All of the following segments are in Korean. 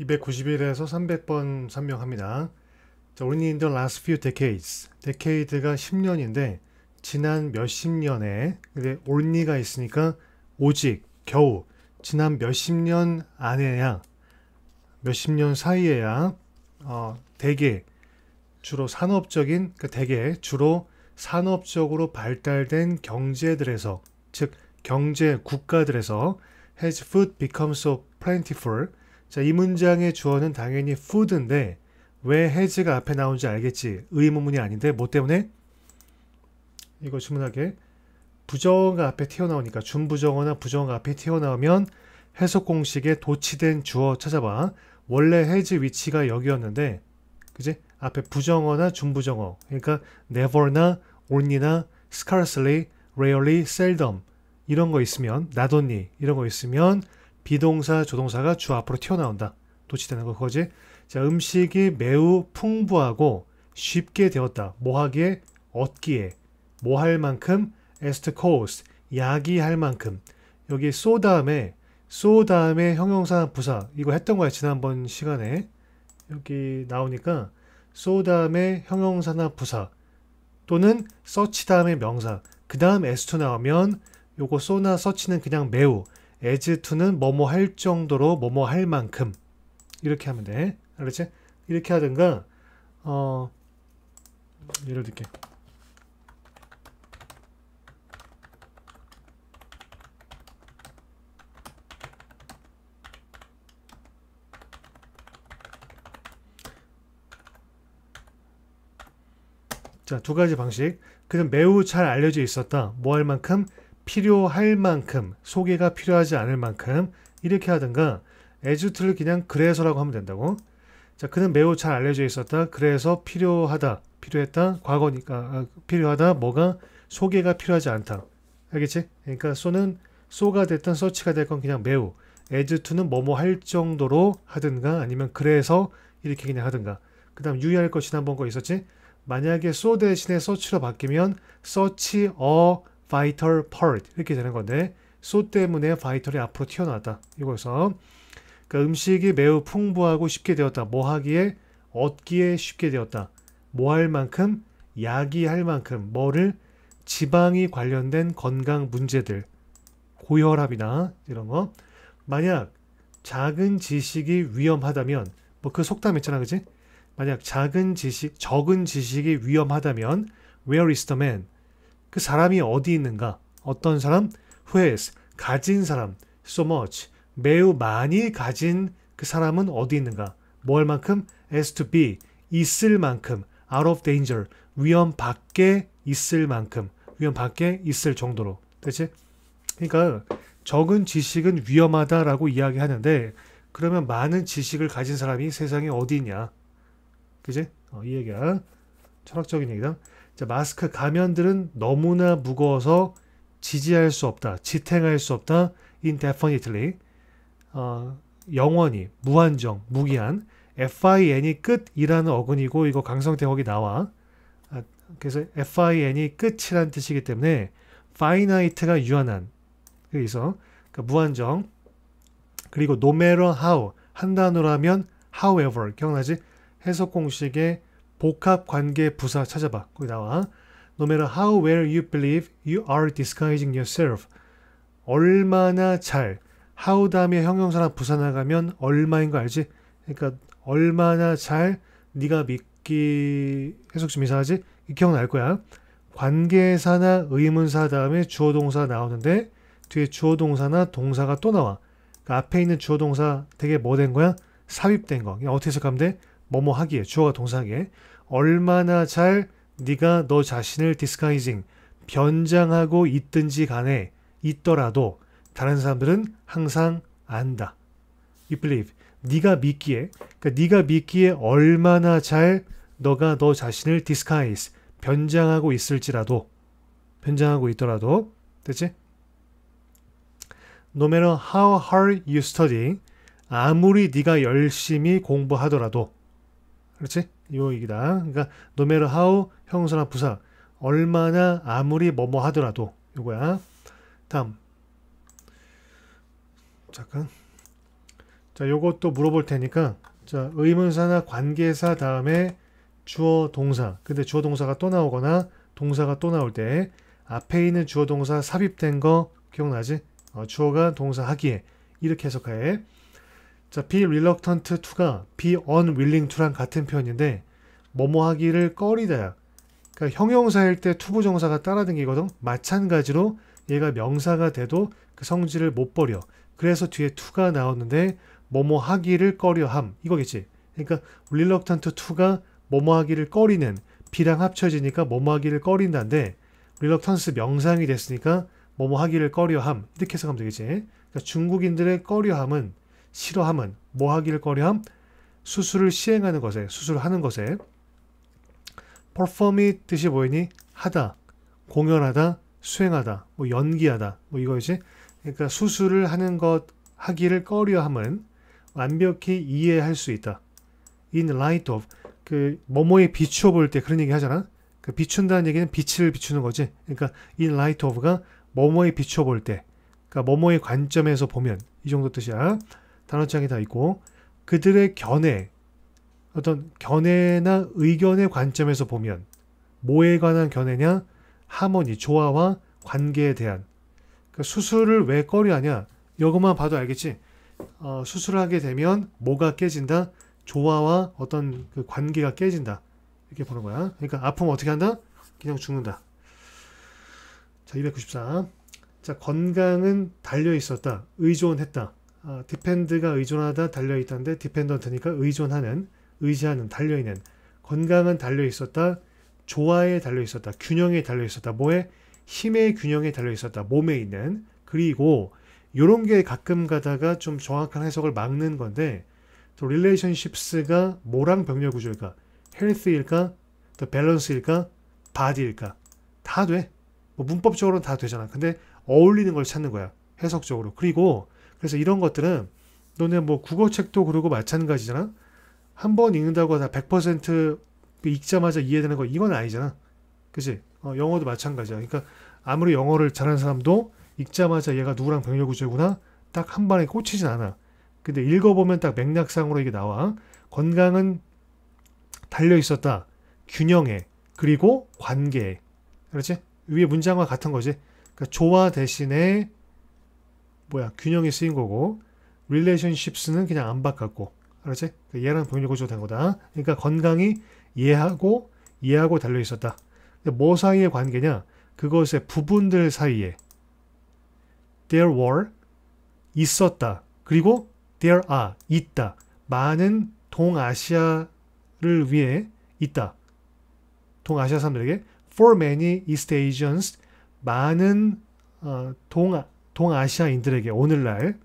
291에서 300번 설명합니다. 자, 우리는 in the last few decades, d e c a 가 10년인데 지난 몇십 년에 근데 only가 있으니까 오직 겨우 지난 몇십 년 안에야 몇십 년 사이에야 어, 대개 주로 산업적인 그 대개 주로 산업적으로 발달된 경제들에서 즉 경제 국가들에서 has food b e c o m e so plentiful 자, 이 문장의 주어는 당연히 food인데 왜 has가 앞에 나온지 알겠지. 의문문이 아닌데 뭐 때문에? 이거 주문하게 부정어가 앞에 튀어나오니까 준부정어나 부정어가 앞에 튀어나오면 해석 공식에 도치된 주어 찾아봐. 원래 해지 위치가 여기였는데 그지? 앞에 부정어나 준부정어 그러니까 never나 only나 scarcely, rarely, seldom 이런 거 있으면 not only 이런 거 있으면 비동사, 조동사가 주 앞으로 튀어나온다. 도치되는 거 그거지. 자, 음식이 매우 풍부하고 쉽게 되었다. 뭐 하기에? 얻기에. 뭐 할 만큼? as to cause. 야기할 만큼. 여기 소 다음에 소 다음에 형용사 부사 이거 했던 거야 지난번 시간에 여기 나오니까 소 다음에 형용사나 부사 또는 서치 다음에 명사 그 다음 s to 나오면 요거 쏘나 서치는 그냥 매우 as to는 뭐뭐 할 정도로 뭐뭐 할 만큼 이렇게 하면 돼. 알았지? 이렇게 하든가 어 예를 들게 자, 두 가지 방식. 그는 매우 잘 알려져 있었다. 뭐 할 만큼 필요할 만큼 소개가 필요하지 않을 만큼 이렇게 하든가 에즈트를 그냥 그래서라고 하면 된다고 자 그는 매우 잘 알려져 있었다 그래서 필요하다 필요했다 과거니까 아, 필요하다 뭐가 소개가 필요하지 않다 알겠지 그러니까 소는 소가 됐던 서치가 됐건 그냥 매우 에즈투는 뭐뭐 할 정도로 하든가 아니면 그래서 이렇게 그냥 하든가 그 다음 유의할 것지한번 거 있었지 만약에 소 대신에 서치로 바뀌면 서치 어 vital part 이렇게 되는 건데 소 때문에 바이털이 앞으로 튀어나왔다. 이거에서 그러니까 음식이 매우 풍부하고 쉽게 되었다. 뭐 하기에 얻기에 쉽게 되었다. 뭐 할 만큼 야기할 만큼 뭐를 지방이 관련된 건강 문제들 고혈압이나 이런 거 만약 작은 지식이 위험하다면 뭐 그 속담 있잖아 그지 만약 작은 지식 적은 지식이 위험하다면 where is the man 그 사람이 어디 있는가? 어떤 사람? w h e r s 가진 사람 so much 매우 많이 가진 그 사람은 어디 있는가? 뭘 만큼? as to be 있을 만큼 out of danger 위험 밖에 있을 만큼 위험 밖에 있을 정도로 그렇 그러니까 적은 지식은 위험하다라고 이야기하는데 그러면 많은 지식을 가진 사람이 세상에 어디 있냐? 그지? 어, 이 얘기야. 철학적인 얘기다. 마스크 가면들은 너무나 무거워서 지지할 수 없다, 지탱할 수 없다, indefinitely, 어, 영원히, 무한정, 무기한, fin이 끝이라는 어근이고 이거 강성태역이 나와. 아, 그래서 fin이 끝이란 뜻이기 때문에 finite가 유한한, 그래서 그러니까 무한정, 그리고 no matter how, 한 단어라면 however, 기억나지? 해석 공식에 복합 관계 부사 찾아봐. 거기 나와. No matter how well you believe you are disguising yourself. 얼마나 잘. how 다음에 형용사나 부사 나가면 얼마인 거 알지? 그러니까 얼마나 잘 네가 믿기 해석 좀 이상하지? 기억날 거야. 관계사나 의문사 다음에 주어 동사 나오는데 뒤에 주어 동사나 동사가 또 나와. 그러니까 앞에 있는 주어 동사 되게 뭐 된 거야? 삽입된 거. 어떻게 해석하면 돼? 뭐뭐 하기에 주어가 동사하기에 얼마나 잘 네가 너 자신을 디스카이징 변장하고 있든지 간에 있더라도 다른 사람들은 항상 안다. You believe. 네가 믿기에 그러니까 네가 믿기에 얼마나 잘 너가 너 자신을 디스카이스 변장하고 있을지라도 변장하고 있더라도 됐지? No matter how hard you study 아무리 네가 열심히 공부하더라도 그렇지? 요 얘기다. 그러니까 no matter how 형사나 부사 얼마나 아무리 뭐뭐 하더라도 요거야. 다음 잠깐 자 요것도 물어볼 테니까 자 의문사나 관계사 다음에 주어 동사 근데 주어 동사가 또 나오거나 동사가 또 나올 때 앞에 있는 주어 동사 삽입된 거 기억나지? 어, 주어가 동사 하기에 이렇게 해석해 자, be reluctant to가 be unwilling to랑 같은 표현인데 뭐뭐 하기를 꺼리다. 그러니까 형용사일 때 to 부정사가 따라댕기거든. 마찬가지로 얘가 명사가 돼도 그 성질을 못 버려. 그래서 뒤에 to가 나오는데 뭐뭐 하기를 꺼려함. 이거겠지. 그러니까 reluctant to가 뭐뭐 하기를 꺼리는 비랑 합쳐지니까 뭐뭐 하기를 꺼린다인데 릴럭턴스 명상이 됐으니까 뭐뭐 하기를 꺼려함. 이렇게 해석하면 되겠지. 그러니까 중국인들의 꺼려함은 싫어함은 뭐 하기를 꺼려함 수술을 시행하는 것에 수술하는 것에 퍼 e 미 뜻이 보이니 하다 공연하다 수행하다 뭐 연기하다 뭐 이거 지 그러니까 수술을 하는 것 하기를 꺼려함은 완벽히 이해할 수 있다 in light of 그 뭐뭐에 비추어 볼 때 그런 얘기 하잖아 그 비춘다는 얘기는 빛을 비추는 거지 그러니까 in light of가 뭐뭐에 비추어 볼 때 그러니까 뭐뭐의 관점에서 보면 이 정도 뜻이야. 단어장이 다 있고 그들의 견해 어떤 견해나 의견의 관점에서 보면 뭐에 관한 견해냐 하모니 조화와 관계에 대한 그러니까 수술을 왜 꺼려하냐 이것만 봐도 알겠지 어, 수술하게 되면 뭐가 깨진다 조화와 어떤 그 관계가 깨진다 이렇게 보는 거야 그러니까 아프면 어떻게 한다 그냥 죽는다 자 294자 건강은 달려 있었다 의존했다 디펜드가 어, 의존하다 달려있던데 디펜던트니까 의존하는 의지하는 달려있는 건강은 달려있었다 조화에 달려있었다 균형에 달려있었다 뭐에 힘의 균형에 달려있었다 몸에 있는 그리고 요런 게 가끔 가다가 좀 정확한 해석을 막는 건데 또 릴레이션십스가 뭐랑 병렬 구조일까 헬스일까 또 밸런스일까 바디일까 다 돼. 뭐 문법적으로는 다 되잖아. 근데 어울리는 걸 찾는 거야. 해석적으로. 그리고 그래서 이런 것들은 너네 뭐 국어책도 그러고 마찬가지잖아. 한 번 읽는다고 다 100% 읽자마자 이해되는 거 이건 아니잖아. 그지 어, 영어도 마찬가지야. 그러니까 아무리 영어를 잘하는 사람도 읽자마자 얘가 누구랑 병렬구조구나 딱 한 번에 꽂히진 않아. 근데 읽어보면 딱 맥락상으로 이게 나와. 건강은 달려 있었다. 균형에 그리고 관계에 그렇지? 위에 문장과 같은 거지. 그러니까 조화 대신에 뭐야 균형이 쓰인 거고 relationships 는 그냥 안 바꿨고 알았지? 그러니까 얘랑 병렬 구조 된 거다. 그러니까 건강이 얘하고 얘하고 달려 있었다. 뭐 사이의 관계냐? 그것의 부분들 사이에 there were 있었다. 그리고 there are 있다. 많은 동아시아를 위해 있다. 동아시아 사람들에게 for many East Asians 많은 어, 동아 동아시아인들에게 오늘날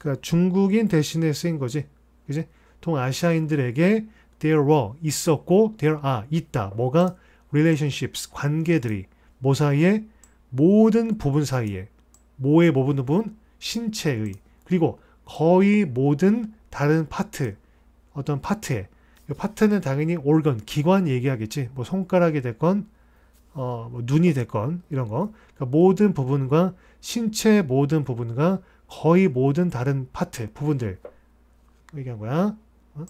그러니까 중국인 대신에 쓰인 거지. 그지? 동아시아인들에게 there were 있었고 there are 있다. 뭐가 relationships 관계들이 뭐 사이에 모든 부분 사이에 모의 모든 부분 신체의 그리고 거의 모든 다른 파트 어떤 파트에 파트는 당연히 organ 기관 얘기하겠지. 뭐 손가락이 됐건 어, 뭐 눈이 됐건 이런 거 그러니까 모든 부분과 신체 모든 부분과 거의 모든 다른 파트 부분들 얘기한 거야. 어?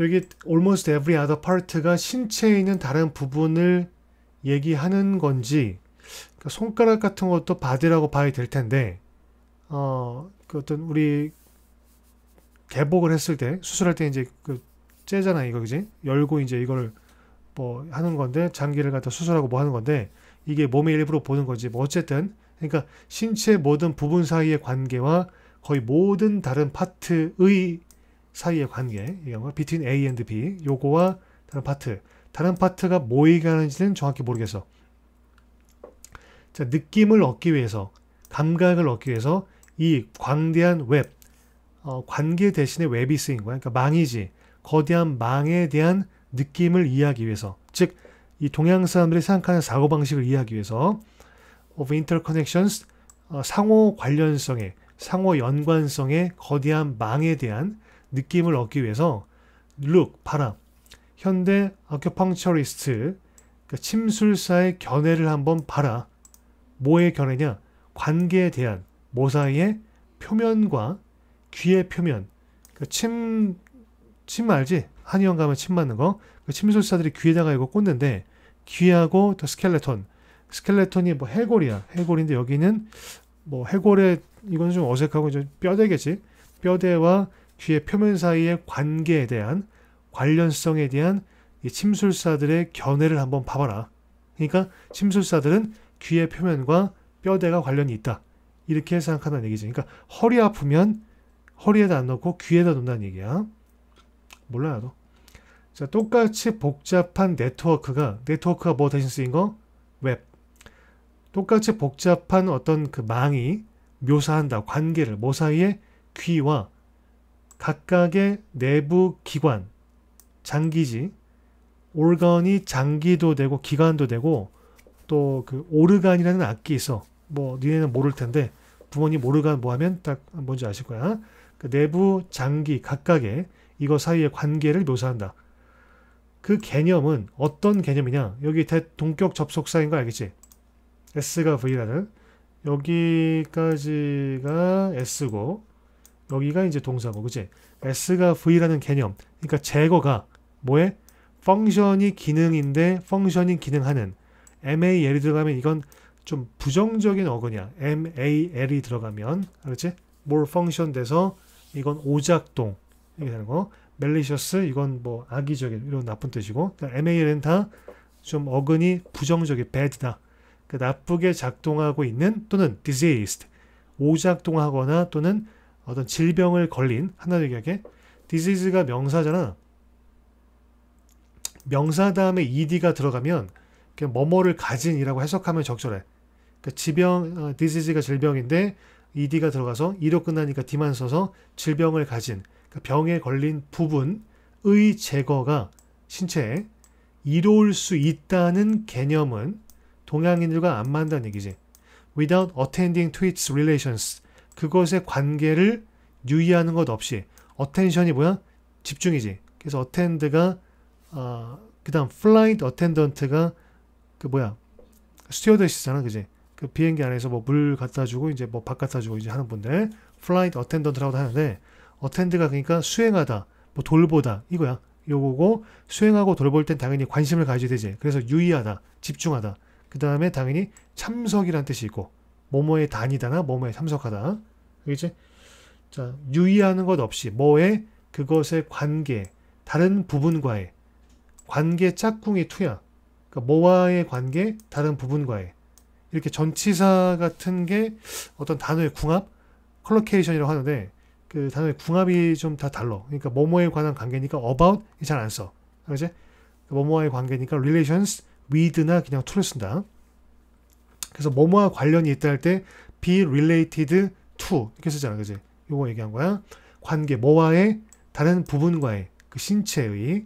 여기 almost every other part가 신체에 있는 다른 부분을 얘기하는 건지 그러니까 손가락 같은 것도 바디라고 봐야 될 텐데 어, 그 어떤 우리 개복을 했을 때 수술할 때 이제 그 째잖아 이거 그지 열고 이제 이걸 뭐 하는 건데 장기를 갖다 수술하고 뭐 하는 건데 이게 몸의 일부로 보는 거지 뭐 어쨌든 그러니까 신체 모든 부분 사이의 관계와 거의 모든 다른 파트의 사이의 관계 이런 거 between A and B 요거와 다른 파트 다른 파트가 뭐이게 하는지는 정확히 모르겠어 자 느낌을 얻기 위해서 감각을 얻기 위해서 이 광대한 웹 어, 관계 대신에 웹이 쓰인 거야 그러니까 망이지 거대한 망에 대한 느낌을 이해하기 위해서, 즉, 이 동양 사람들이 생각하는 사고방식을 이해하기 위해서 of interconnections, 어, 상호 관련성의, 상호 연관성의 거대한 망에 대한 느낌을 얻기 위해서 look, 봐라, 현대 아큐펑처리스트, 그러니까 침술사의 견해를 한번 봐라. 뭐의 견해냐? 관계에 대한 모사의 뭐 표면과 귀의 표면. 그러니까 침, 침 알지? 한의원 가면 침 맞는 거. 그 침술사들이 귀에다가 이거 꽂는데 귀하고 또 스켈레톤. 스켈레톤이 뭐 해골이야. 해골인데 여기는 뭐 해골에 이건 좀 어색하고 이제 뼈대겠지. 뼈대와 귀의 표면 사이의 관계에 대한 관련성에 대한 이 침술사들의 견해를 한번 봐봐라. 그러니까 침술사들은 귀의 표면과 뼈대가 관련이 있다. 이렇게 생각하는 얘기지. 그러니까 허리 아프면 허리에다 안 넣고 귀에다 놓는다는 얘기야. 몰라 나도. 자, 똑같이 복잡한 네트워크가 네트워크가 뭐 대신 쓰인 거? 웹. 똑같이 복잡한 어떤 그 망이 묘사한다. 관계를 뭐 사이의 귀와 각각의 내부 기관, 장기지, 올건이 장기도 되고 기관도 되고 또 그 오르간이라는 악기 있어. 뭐 니네는 모를 텐데 부모님 오르간 뭐 하면 딱 뭔지 아실 거야. 그 내부 장기 각각의 이거 사이의 관계를 묘사한다. 그 개념은 어떤 개념이냐? 여기 대 동격 접속사인 거 알겠지? S가 V라는 여기까지가 S고 여기가 이제 동사고 그치? S가 V라는 개념 그러니까 제거가 뭐에? 펑션이 기능인데 펑션이 기능하는 MAL이 들어가면 이건 좀 부정적인 어거냐 MAL이 들어가면 그렇지? 뭘 펑션 돼서 이건 오작동 이게 되는 거. malicious 이건 뭐 악의적인 이런 나쁜 뜻이고 mal은 다좀 어근이 부정적인 bad다. 그 나쁘게 작동하고 있는 또는 diseased 오작동하거나 또는 어떤 질병을 걸린 하나로 얘기하게 disease가 명사잖아. 명사 다음에 ed가 들어가면 그냥 뭐뭐를 가진이라고 해석하면 적절해. 그질병 그러니까 어, disease가 질병인데 ed가 들어가서 이로 끝나니까 d만 써서 질병을 가진 그 병에 걸린 부분의 제거가 신체에 이로울 수 있다는 개념은 동양인들과 안 맞는다는 얘기지. Without attending to its relations. 그것의 관계를 유의하는 것 없이 attention이 뭐야? 집중이지. 그래서 attend가 어, 그다음 flight attendant가 그 뭐야? 스튜어드시잖아. 그지? 그 비행기 안에서 뭐 물 갖다 주고 이제 뭐 밥 갖다 주고 이제 하는 분들 flight attendant라고 하는데 어텐드가 그러니까 수행하다, 뭐 돌보다 이거야. 요거고 수행하고 돌볼 땐 당연히 관심을 가져야 되지. 그래서 유의하다, 집중하다. 그 다음에 당연히 참석이란 뜻이 있고 뭐뭐에 다니다나 뭐뭐에 참석하다. 그지? 자 유의하는 것 없이 뭐에 그것의 관계 다른 부분과의 관계 짝꿍이 투야. 그러니까 뭐와의 관계 다른 부분과의 이렇게 전치사 같은 게 어떤 단어의 궁합 컬러케이션이라고 하는데 그 단어의 궁합이 좀 다달라 그러니까 뭐뭐에 관한 관계니까 about 잘 안 써. 그지? 그러니까 뭐뭐와의 관계니까 relations with나 그냥 to를 쓴다. 그래서 뭐뭐와 관련이 있다 할 때 be related to 이렇게 쓰잖아. 그지? 요거 얘기한 거야. 관계 뭐와의 다른 부분과의 그 신체의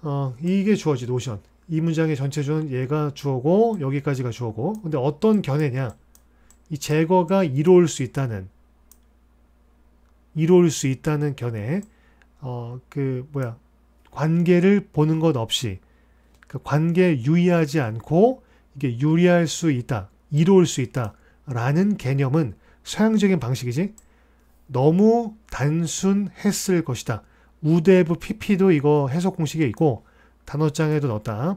어, 이게 주어지 노션. 이 문장의 전체 주는 얘가 주어고 여기까지가 주어고 근데 어떤 견해냐 이 제거가 이로울 수 있다는 이룰 수 있다는 견해, 어, 그, 뭐야, 관계를 보는 것 없이, 그 관계 유의하지 않고, 이게 유리할 수 있다, 이룰 수 있다, 라는 개념은 서양적인 방식이지, 너무 단순했을 것이다. 우대부 PP도 이거 해석 공식에 있고, 단어장에도 넣었다.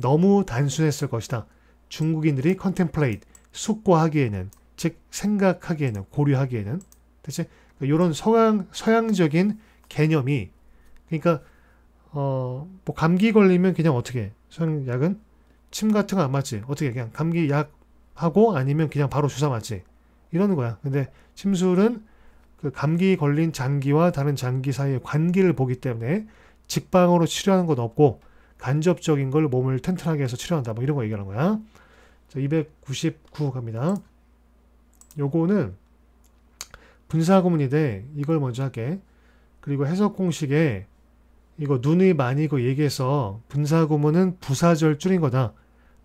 너무 단순했을 것이다. 중국인들이 컨템플레이트, 숙고하기에는, 즉, 생각하기에는, 고려하기에는, 대체 이런 그 서양 서양적인 개념이 그러니까 어 뭐 감기 걸리면 그냥 어떻게 서양 약은 침 같은 거 안 맞지 어떻게 그냥 감기 약 하고 아니면 그냥 바로 주사 맞지 이러는 거야. 근데 침술은 그 감기 걸린 장기와 다른 장기 사이의 관계를 보기 때문에 직방으로 치료하는 건 없고 간접적인 걸 몸을 튼튼하게 해서 치료한다. 뭐 이런 거 얘기하는 거야. 자, 299 갑니다. 요거는 분사구문이돼 이걸 먼저 하게 그리고 해석 공식에 이거 눈이 많이고 얘기해서 분사구문은 부사절줄인 거다.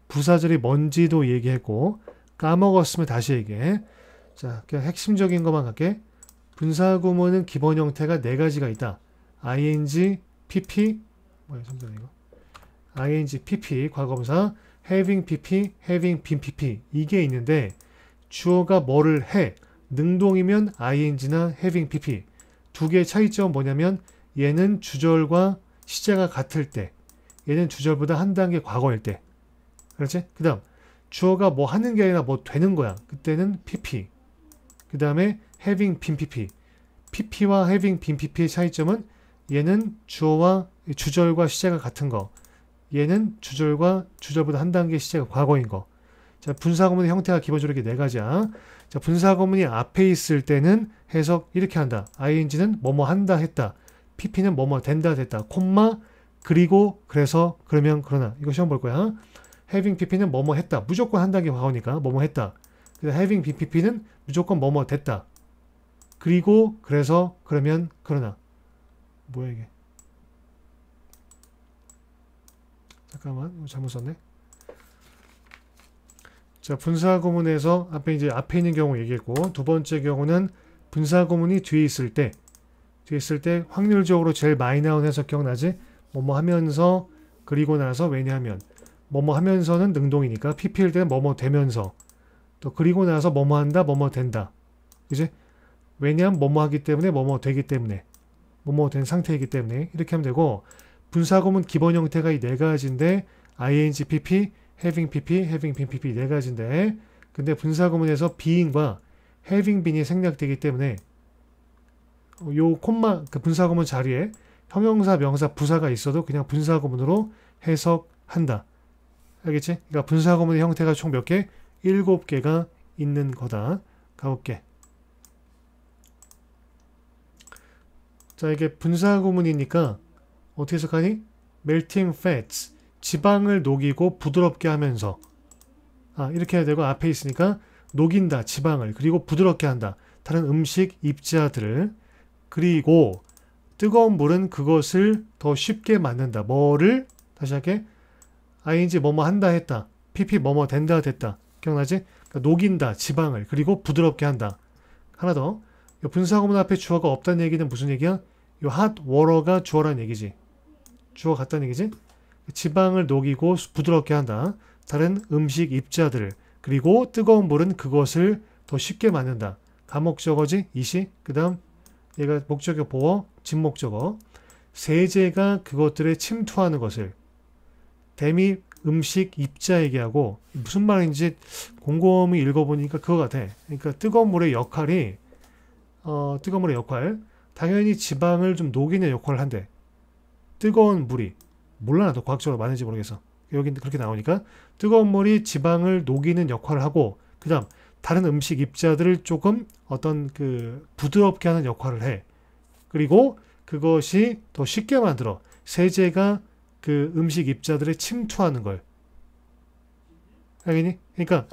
부사절이 뭔지도 얘기했고 까먹었으면 다시 얘기해. 자, 그냥 핵심적인 것만 할게. 분사구문은 기본 형태가 네 가지가 있다. ing, pp, 뭐야, 잠에 이거. ing, pp, 과거분사, having pp, having been pp. 이게 있는데 주어가 뭐를 해. 능동이면 ing나 having pp 두 개의 차이점 뭐냐면 얘는 주절과 시제가 같을 때 얘는 주절보다 한 단계 과거일 때 그렇지? 그 다음 주어가 뭐 하는 게 아니라 뭐 되는 거야 그때는 pp 그 다음에 having 빈 pp pp와 having 빈 pp의 차이점은 얘는 주어와 주절과 시제가 같은 거 얘는 주절과 주절보다 한 단계 시제가 과거인 거. 자, 분사 구문의 형태가 기본적으로 이렇게 네 가지야. 자, 분사 구문이 앞에 있을 때는 해석 이렇게 한다. ing는 뭐뭐 한다 했다. pp는 뭐뭐 된다 됐다. 콤마 그리고 그래서 그러면 그러나 이거 시험 볼 거야. having pp는 뭐뭐 했다. 무조건 한다는 게 과거니까 뭐뭐 했다. 그래서 having bpp는 무조건 뭐뭐 됐다. 그리고 그래서 그러면 그러나 뭐야 이게 잠깐만 잘못 썼네. 자, 분사 구문에서 앞에 이제 앞에 있는 경우 얘기했고 두 번째 경우는 분사 구문이 뒤에 있을 때 뒤에 있을 때 확률적으로 제일 많이 나오는 해석 기억나지? 뭐뭐 하면서 그리고 나서 왜냐하면 뭐뭐 하면서는 능동이니까 PP일 때는 뭐뭐 되면서 또 그리고 나서 뭐뭐 한다 뭐뭐 된다 이제 왜냐하면 뭐뭐 하기 때문에 뭐뭐 되기 때문에 뭐뭐 된 상태이기 때문에 이렇게 하면 되고 분사 구문 기본 형태가 이 네 가지인데 ing, pp, having pp, having been pp 네 가지인데 근데 분사구문에서 being과 having been이 생략되기 때문에 요 콤마 그 분사구문 자리에 형용사, 명사, 부사가 있어도 그냥 분사구문으로 해석한다. 알겠지? 그러니까 분사구문의 형태가 총 몇 개? 일곱 개가 있는 거다. 가볼게. 자, 이게 분사구문이니까 어떻게 해석하니? melting fats 지방을 녹이고 부드럽게 하면서 아, 이렇게 해야 되고 앞에 있으니까 녹인다 지방을 그리고 부드럽게 한다 다른 음식 입자들을 그리고 뜨거운 물은 그것을 더 쉽게 만든다 뭐를 다시 할게 아이인지 뭐뭐 한다 했다 피피 뭐뭐 된다 됐다 기억나지 그러니까 녹인다 지방을 그리고 부드럽게 한다 하나 더 분사구문 앞에 주어가 없다는 얘기는 무슨 얘기야 요핫 워러가 주어란 얘기지 주어 같다는 얘기지 지방을 녹이고 부드럽게 한다. 다른 음식 입자들 그리고 뜨거운 물은 그것을 더 쉽게 만든다. 감목적어지 이시 그 다음 얘가 목적어 보어 진목적어 세제가 그것들의 침투하는 것을 대미 음식 입자얘기 하고 무슨 말인지 곰곰이 읽어보니까 그거 같아. 그러니까 뜨거운 물의 역할이 어, 뜨거운 물의 역할 당연히 지방을 좀 녹이는 역할을 한대. 뜨거운 물이 몰라 나도 과학적으로 맞는지 모르겠어. 여기 그렇게 나오니까 뜨거운 물이 지방을 녹이는 역할을 하고 그다음 다른 음식 입자들을 조금 어떤 그 부드럽게 하는 역할을 해. 그리고 그것이 더 쉽게 만들어 세제가 그 음식 입자들에 침투하는 걸. 알겠니? 그러니까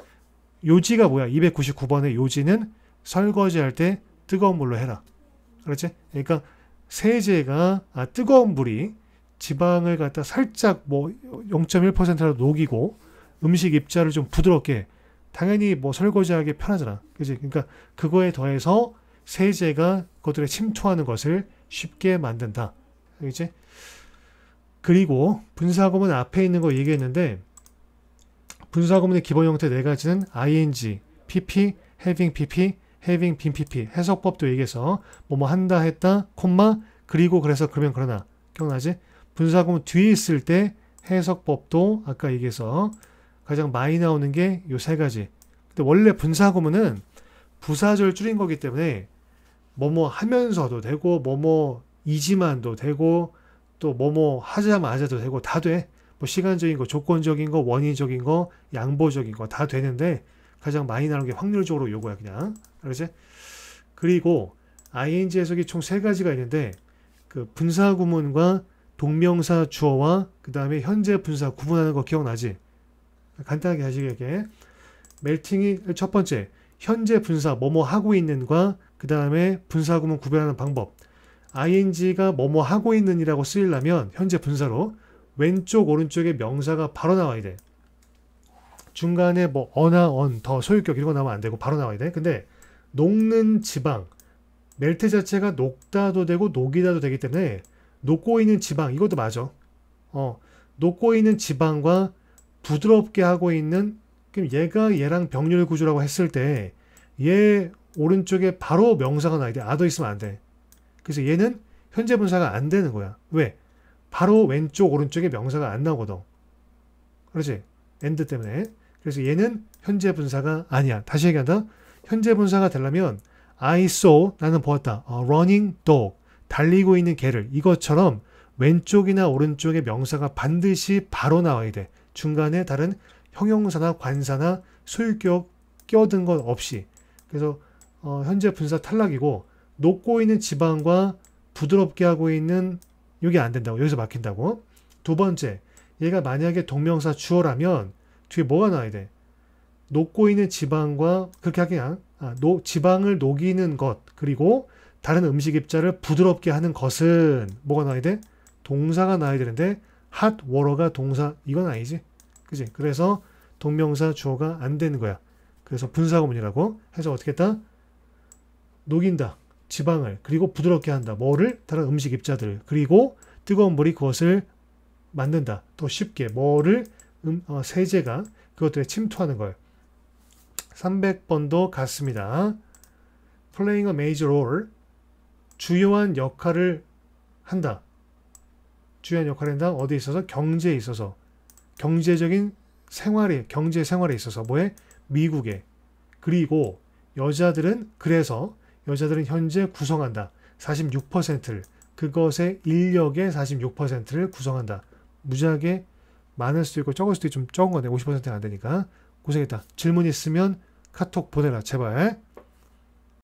요지가 뭐야? 299번의 요지는 설거지할 때 뜨거운 물로 해라. 그렇지? 그러니까 세제가 아 뜨거운 물이 지방을 갖다 살짝 뭐 0.1%라도 녹이고 음식 입자를 좀 부드럽게 당연히 뭐 설거지하기 편하잖아. 그지? 그러니까 그거에 더해서 세제가 그것들에 침투하는 것을 쉽게 만든다. 이제 그리고 분사구문 앞에 있는 거 얘기했는데 분사구문의 기본 형태 네 가지는 ing, pp, having pp, having been pp 해석법도 얘기해서 뭐 뭐 한다 했다 콤마 그리고 그래서 그러면 그러나 기억나지? 분사구문 뒤에 있을 때 해석법도 아까 얘기해서 가장 많이 나오는 게 요 세 가지. 근데 원래 분사구문은 부사절 줄인 거기 때문에 뭐 뭐 하면서도 되고 뭐 뭐 이지만도 되고 또 뭐 뭐 하자마자도 되고 다 돼. 뭐 시간적인 거, 조건적인 거, 원인적인 거, 양보적인 거 다 되는데 가장 많이 나오는 게 확률적으로 요거야 그냥. 알겠지? 그리고 ing 해석이 총 세 가지가 있는데 그 분사구문과 동명사 주어와 그 다음에 현재 분사 구분하는 거 기억나지? 간단하게 하시 얘기해. 멜팅이 첫 번째 현재 분사 뭐뭐 하고 있는과 그 다음에 분사구문 구별하는 방법 ing가 뭐뭐 하고 있는이라고 쓰이려면 현재 분사로 왼쪽 오른쪽에 명사가 바로 나와야 돼 중간에 뭐 어나 언더 소유격 이런 거 나오면 안 되고 바로 나와야 돼 근데 녹는 지방 멜트 자체가 녹다도 되고 녹이다도 되기 때문에 녹고 있는 지방 이것도 맞아. 어, 녹고 있는 지방과 부드럽게 하고 있는 그럼 얘가 얘랑 병렬 구조라고 했을 때 얘 오른쪽에 바로 명사가 나야 돼. 아더 있으면 안 돼. 그래서 얘는 현재 분사가 안 되는 거야. 왜? 바로 왼쪽 오른쪽에 명사가 안 나오거든. 그렇지? 엔드 때문에. 그래서 얘는 현재 분사가 아니야. 다시 얘기한다. 현재 분사가 되려면 I saw 나는 보았다. 어, running dog. 달리고 있는 개를 이것처럼 왼쪽이나 오른쪽의 명사가 반드시 바로 나와야 돼. 중간에 다른 형용사나 관사나 소유격 껴든것 없이. 그래서 어, 현재 분사 탈락이고 녹고 있는 지방과 부드럽게 하고 있는 이게 안 된다고 여기서 막힌다고. 두 번째 얘가 만약에 동명사 주어라면 뒤에 뭐가 나와야 돼? 녹고 있는 지방과 그렇게 하긴 아, 노, 지방을 녹이는 것 그리고 다른 음식 입자를 부드럽게 하는 것은 뭐가 나와야 돼? 동사가 나와야 되는데 핫 워러가 동사 이건 아니지. 그지? 그래서 동명사 주어가 안 되는 거야. 그래서 분사구문이라고 해서 어떻게 했다? 녹인다. 지방을 그리고 부드럽게 한다. 뭐를? 다른 음식 입자들 그리고 뜨거운 물이 그것을 만든다. 더 쉽게 뭐를? 음, 어, 세제가 그것들에 침투하는 걸. 300번도 같습니다. Playing a major role 주요한 역할을 한다. 주요한 역할을 한다. 어디에 있어서? 경제에 있어서. 경제적인 생활에, 경제 생활에 있어서. 뭐에? 미국에. 그리고 여자들은 그래서 여자들은 현재 구성한다. 46%를. 그것의 인력의 46%를 구성한다. 무지하게 많을 수도 있고 적을 수도 있고 좀 적은 건데 50%는 안 되니까 고생했다. 질문 있으면 카톡 보내라 제발.